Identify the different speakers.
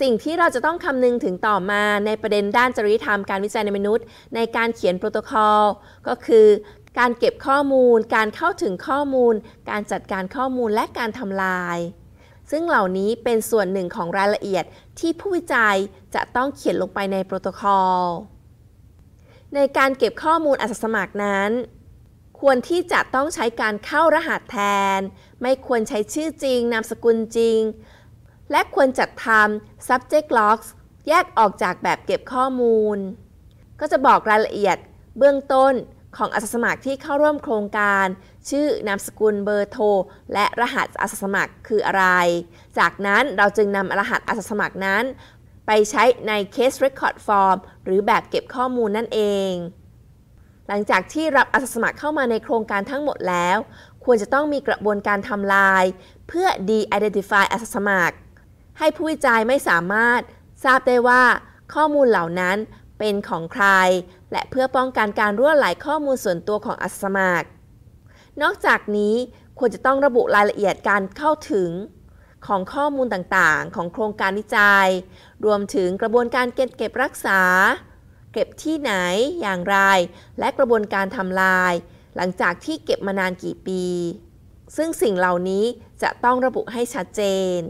Speaker 1: สิ่งที่เราจะต้องคำนึงถึงต่อมาในประเด็นด้านจริยธรรมการวิจัยในมนุษย์ ในการเขียนโปรโตโคอล ก็คือ การเก็บข้อมูล การเข้าถึงข้อมูล การจัดการข้อมูลและการทำลาย ซึ่งเหล่านี้เป็นส่วนหนึ่งของรายละเอียดที่ผู้วิจัยจะต้องเขียนลงไปในโปรโตโคอล ในการเก็บข้อมูลอาสาสมัครนั้น ควรที่จะต้องใช้การเข้ารหัสแทน ไม่ควรใช้ชื่อจริงนามสกุลจริงและควรจัดทำ subject logs แยกออกจากแบบเก็บข้อมูล ก็จะบอกรายละเอียดเบื้องต้นของอาสาสมัครที่เข้าร่วมโครงการ ชื่อนามสกุลเบอร์โทรและรหัสอาสาสมัครคืออะไร จากนั้นเราจึงนำรหัสอาสาสมัครนั้น ไปใช้ใน case record form หรือแบบเก็บข้อมูลนั่นเอง หลังจากที่รับอาสาสมัครเข้ามาในโครงการทั้งหมดแล้ว ควรจะต้องมีกระบวนการทำลาย เพื่อ de-identify อาสาสมัครให้ผู้วิจัยไม่สามารถ ทราบได้ว่า ข้อมูลเหล่านั้นเป็นของใคร และเพื่อป้องกันการรั่วไหลข้อมูลส่วนตัวของอัสมัคร นอกจากนี้ควรจะต้องระบุรายละเอียดการเข้าถึง ของข้อมูลต่างๆของโครงการวิจัย รวมถึงกระบวนการเก็บเก็บรักษา เก็บที่ไหนอย่างไร และกระบวนการทำลาย หลังจากที่เก็บมานานกี่ปี ซึ่งสิ่งเหล่านี้จะต้องระบุให้ชัดเจน